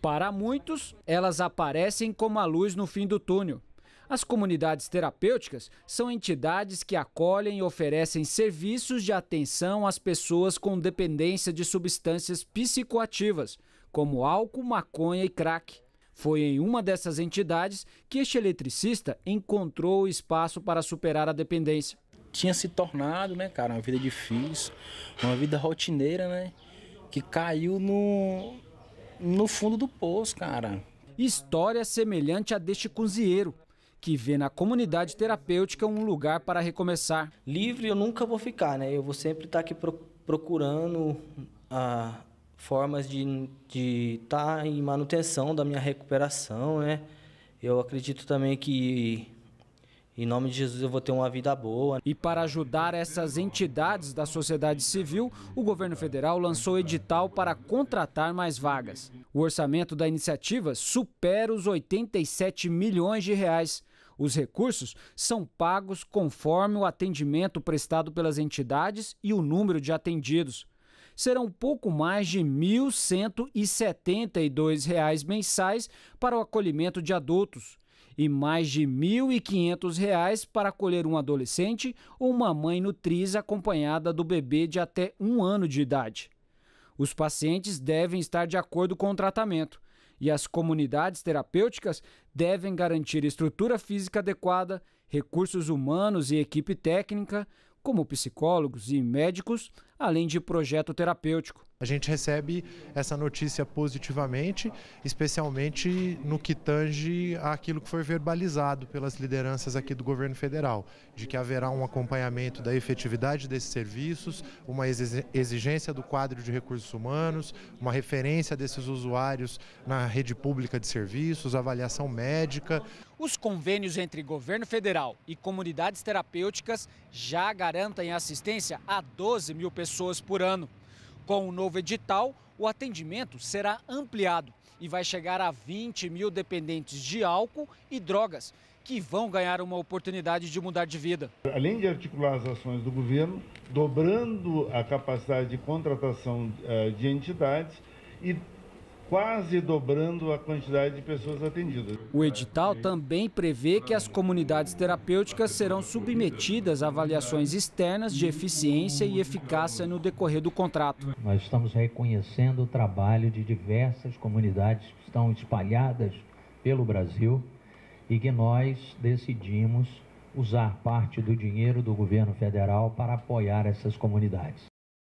Para muitos, elas aparecem como a luz no fim do túnel. As comunidades terapêuticas são entidades que acolhem e oferecem serviços de atenção às pessoas com dependência de substâncias psicoativas, como álcool, maconha e crack. Foi em uma dessas entidades que este eletricista encontrou o espaço para superar a dependência. Tinha se tornado, né, cara, uma vida difícil, uma vida rotineira, né, que caiu no, no fundo do poço, cara. História semelhante a deste cozinheiro, que vê na comunidade terapêutica um lugar para recomeçar. Livre eu nunca vou ficar, né? Eu vou sempre estar tá aqui procurando ah, formas de estar tá em manutenção da minha recuperação, né? Eu acredito também que em nome de Jesus eu vou ter uma vida boa. E para ajudar essas entidades da sociedade civil, o governo federal lançou edital para contratar mais vagas. O orçamento da iniciativa supera os 87 milhões de reais. Os recursos são pagos conforme o atendimento prestado pelas entidades e o número de atendidos. Serão pouco mais de R$ 1.172 mensais para o acolhimento de adultos e mais de R$ 1.500 para acolher um adolescente ou uma mãe nutriz acompanhada do bebê de até um ano de idade. Os pacientes devem estar de acordo com o tratamento e as comunidades terapêuticas devem garantir estrutura física adequada, recursos humanos e equipe técnica, como psicólogos e médicos, além de projeto terapêutico. A gente recebe essa notícia positivamente, especialmente no que tange aquilo que foi verbalizado pelas lideranças aqui do governo federal, de que haverá um acompanhamento da efetividade desses serviços, uma exigência do quadro de recursos humanos, uma referência desses usuários na rede pública de serviços, avaliação médica. Os convênios entre governo federal e comunidades terapêuticas já garantem garantem assistência a 12 mil pessoas por ano. Com o novo edital, o atendimento será ampliado e vai chegar a 20 mil dependentes de álcool e drogas que vão ganhar uma oportunidade de mudar de vida. Além de articular as ações do governo, dobrando a capacidade de contratação eh, de entidades e quase dobrando a quantidade de pessoas atendidas. O edital também prevê que as comunidades terapêuticas serão submetidas a avaliações externas de eficiência e eficácia no decorrer do contrato. Nós estamos reconhecendo o trabalho de diversas comunidades que estão espalhadas pelo Brasil e que nós decidimos usar parte do dinheiro do governo federal para apoiar essas comunidades.